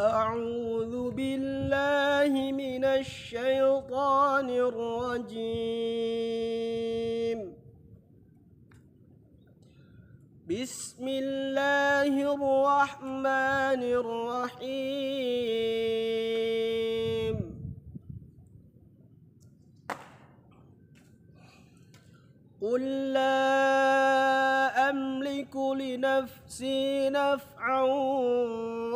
أعوذ بالله من الشيطان الرجيم بسم الله الرحمن الرحيم قل لا أملك لنفسي نفعا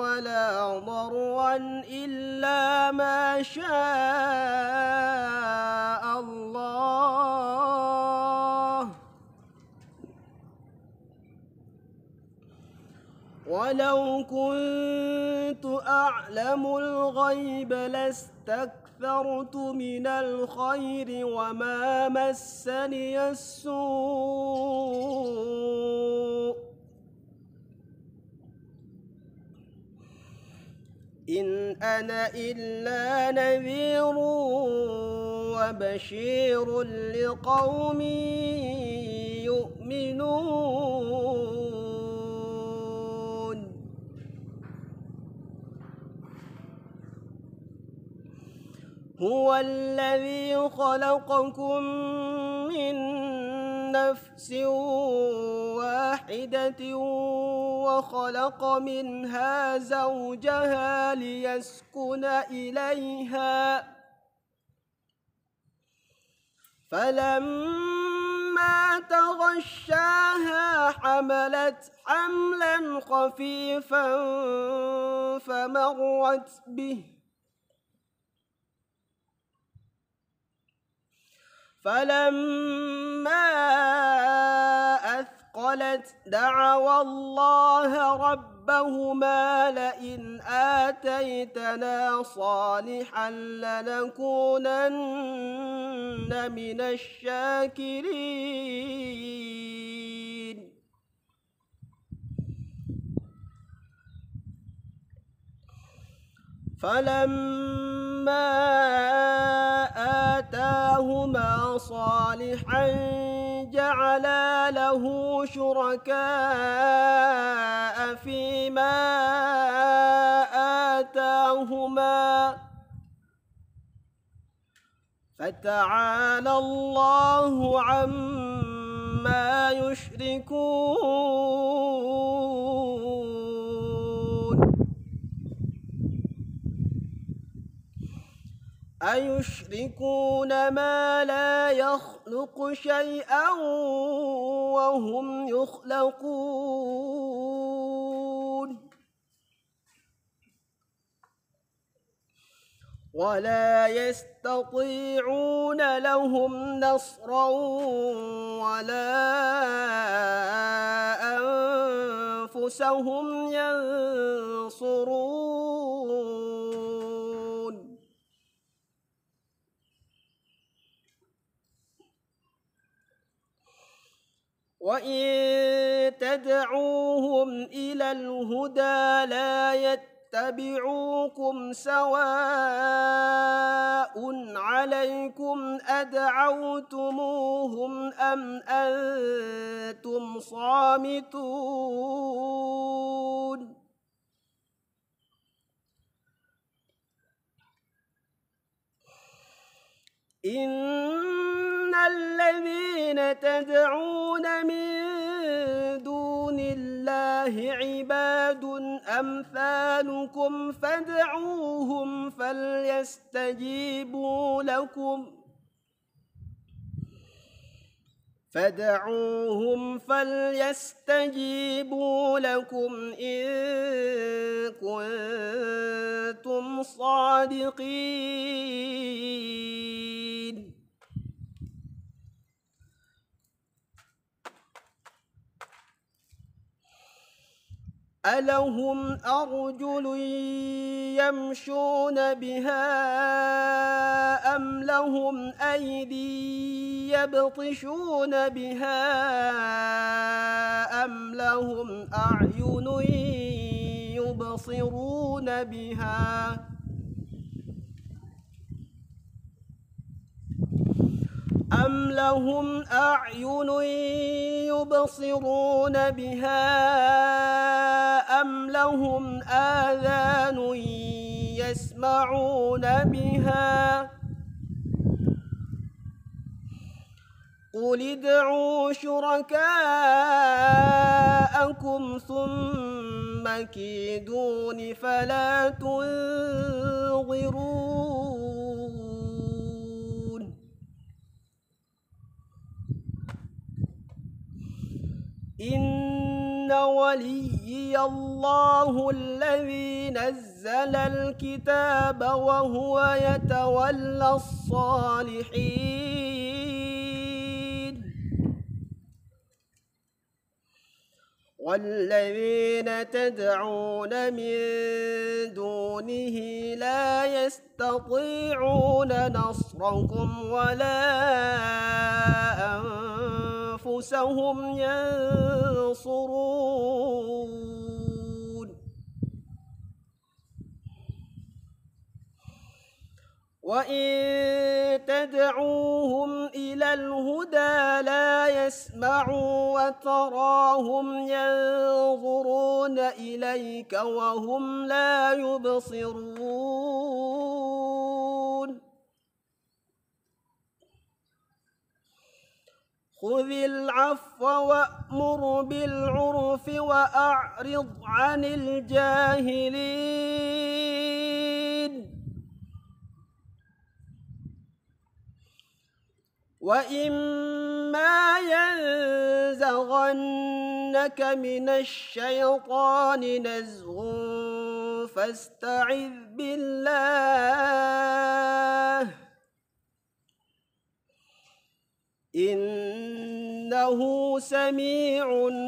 ولا ضرا إلا ما شاء الله ولو كنت أعلم الغيب لاستكثرت من الخير وما مسني السوء إن أنا إلا نذير وبشير لقوم يؤمنون هو الذي خلقكم من نفس واحدة وخلق منها زوجها ليسكن إليها فلما تغشاها حملت حملا خفيفا فمرت به فلما قالت دعوا الله ربهما لئن آتيتنا صالحا لنكونن من الشاكرين فلما آتاهما صالحا جعلا له شركاء فيما آتاهما فتعالى الله عما يشركون أيشركون ما لا يخلق شيئا وهم يخلقون ولا يستطيعون لهم نصرا ولا أنفسهم ينصرون وإن تدعوهم إلى الهدى لا يتبعوكم سواء عليكم أدعوتموهم أم أنتم صامتون إن الذين تدعون الله عباد أمثالكم فادعوهم فليستجيبوا لكم فادعوهم فليستجيبوا لكم إن كنتم صادقين ألهم أرجل يمشون بها أم لهم أيدي يبطشون بها أم لهم أعين يبصرون بها أم لهم أعين يبصرون بها أم لهم آذان يسمعون بها قل ادعوا شركاءكم ثم كيدون فلا تنظرون إن وليي الله الذي نزل الكتاب وهو يتولى الصالحين والذين تدعون من دونه لا يستطيعون نصركم ولا أنفسهم أنفسهم ينصرون وإن تدعوهم إلى الهدى لا يسمعوا وتراهم ينظرون إليك وهم لا يبصرون خذ العفو وأمر بالعرف وأعرض عن الجاهلين وإما ينزغنك من الشيطان نزغ فاستعذ بالله إنه سميع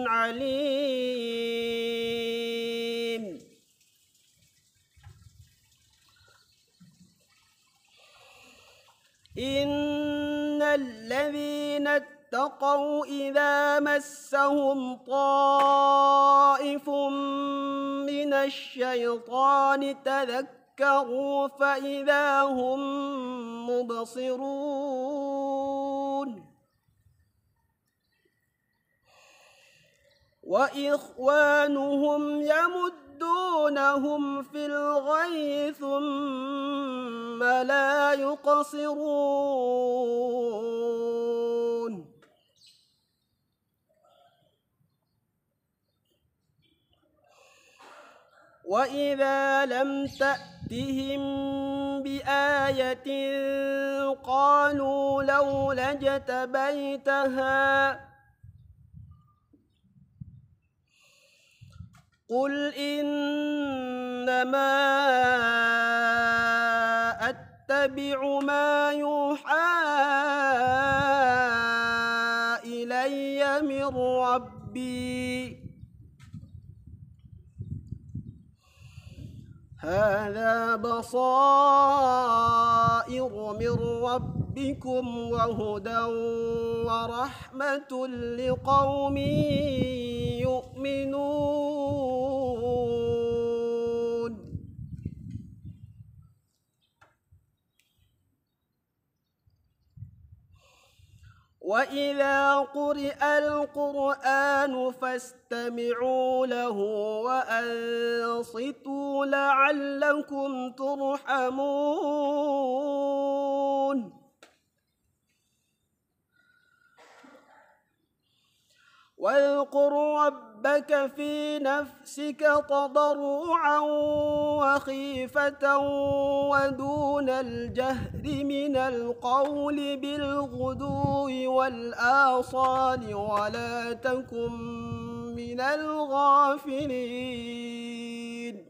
عليم إن الذين اتقوا إذا مسهم طائف من الشيطان تذكروا فإذا هم مبصرون وإخوانهم يمدونهم في الغي ثم لا يقصرون وإذا لم تأتهم بآية قالوا لولا اجتبيتها قل إنما أتبع ما يوحى إلي من ربي هذا بصائر من ربكم وهدى ورحمة لقوم يؤمنون وإذا قرئ القرآن فاستمعوا له وأنصتوا لعلكم ترحمون واذكر ربك في نفسك تضرعا وخيفة ودون الجهر من القول بالغدو والآصال ولا تكن من الغافلين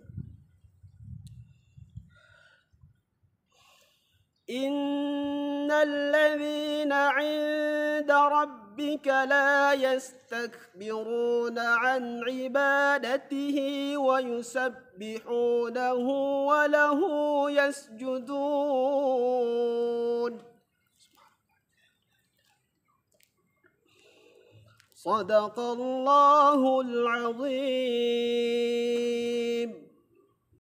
إن الذين عند ربك ربك لا يستكبرون عن عبادته ويسبحونه وله يسجدون صدق الله العظيم